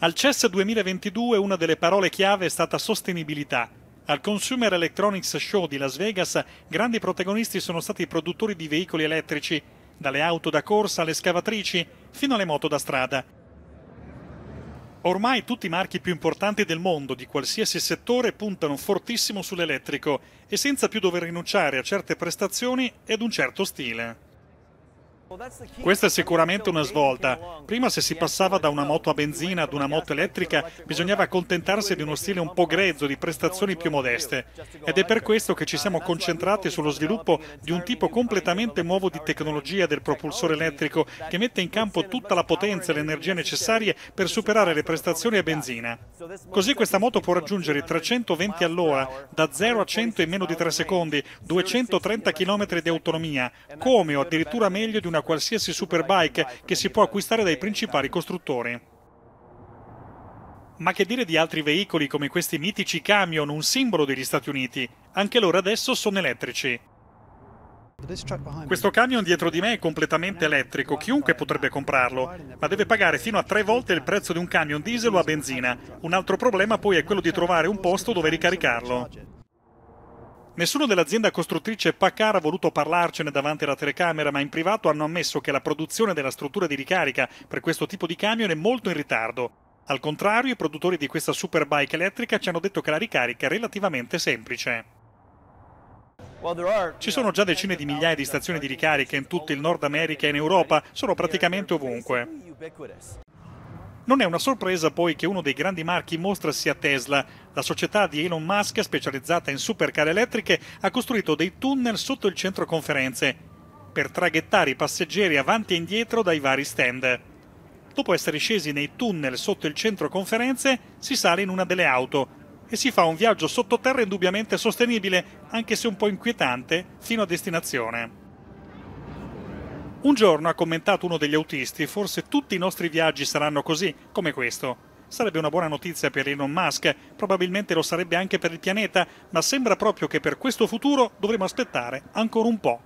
Al CES 2022 una delle parole chiave è stata sostenibilità. Al Consumer Electronics Show di Las Vegas grandi protagonisti sono stati i produttori di veicoli elettrici, dalle auto da corsa alle scavatrici fino alle moto da strada. Ormai tutti i marchi più importanti del mondo di qualsiasi settore puntano fortissimo sull'elettrico e senza più dover rinunciare a certe prestazioni ed un certo stile. Questa è sicuramente una svolta. Prima se si passava da una moto a benzina ad una moto elettrica bisognava accontentarsi di uno stile un po' grezzo, di prestazioni più modeste. Ed è per questo che ci siamo concentrati sullo sviluppo di un tipo completamente nuovo di tecnologia del propulsore elettrico che mette in campo tutta la potenza e l'energia necessarie per superare le prestazioni a benzina. Così questa moto può raggiungere 320 all'ora, da 0 a 100 in meno di 3 secondi, 230 km di autonomia, come o addirittura meglio di una qualsiasi superbike che si può acquistare dai principali costruttori. Ma che dire di altri veicoli come questi mitici camion, un simbolo degli Stati Uniti? Anche loro adesso sono elettrici. Questo camion dietro di me è completamente elettrico, chiunque potrebbe comprarlo, ma deve pagare fino a tre volte il prezzo di un camion diesel o a benzina. Un altro problema poi è quello di trovare un posto dove ricaricarlo. Nessuno dell'azienda costruttrice Pacar ha voluto parlarcene davanti alla telecamera, ma in privato hanno ammesso che la produzione della struttura di ricarica per questo tipo di camion è molto in ritardo. Al contrario, i produttori di questa superbike elettrica ci hanno detto che la ricarica è relativamente semplice. Ci sono già decine di migliaia di stazioni di ricarica in tutto il Nord America e in Europa, sono praticamente ovunque. Non è una sorpresa poi che uno dei grandi marchi mostra sia Tesla. La società di Elon Musk, specializzata in supercar elettriche, ha costruito dei tunnel sotto il centro conferenze per traghettare i passeggeri avanti e indietro dai vari stand. Dopo essere scesi nei tunnel sotto il centro conferenze, si sale in una delle auto e si fa un viaggio sottoterra indubbiamente sostenibile, anche se un po' inquietante, fino a destinazione. Un giorno ha commentato uno degli autisti, forse tutti i nostri viaggi saranno così, come questo. Sarebbe una buona notizia per Elon Musk, probabilmente lo sarebbe anche per il pianeta, ma sembra proprio che per questo futuro dovremo aspettare ancora un po'.